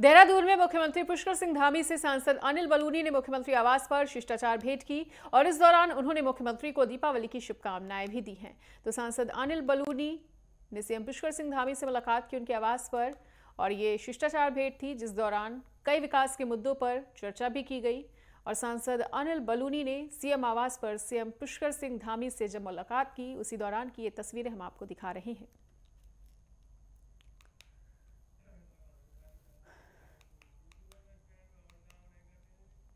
देहरादून में मुख्यमंत्री पुष्कर सिंह धामी से सांसद अनिल बलूनी ने मुख्यमंत्री आवास पर शिष्टाचार भेंट की और इस दौरान उन्होंने मुख्यमंत्री को दीपावली की शुभकामनाएं भी दी हैं तो सांसद अनिल बलूनी ने सीएम पुष्कर सिंह धामी से मुलाकात की उनके आवास पर और ये शिष्टाचार भेंट थी जिस दौरान कई विकास के मुद्दों पर चर्चा भी की गई और सांसद अनिल बलूनी ने सीएम आवास पर सीएम पुष्कर सिंह धामी से जब मुलाकात की उसी दौरान की ये तस्वीरें हम आपको दिखा रहे हैं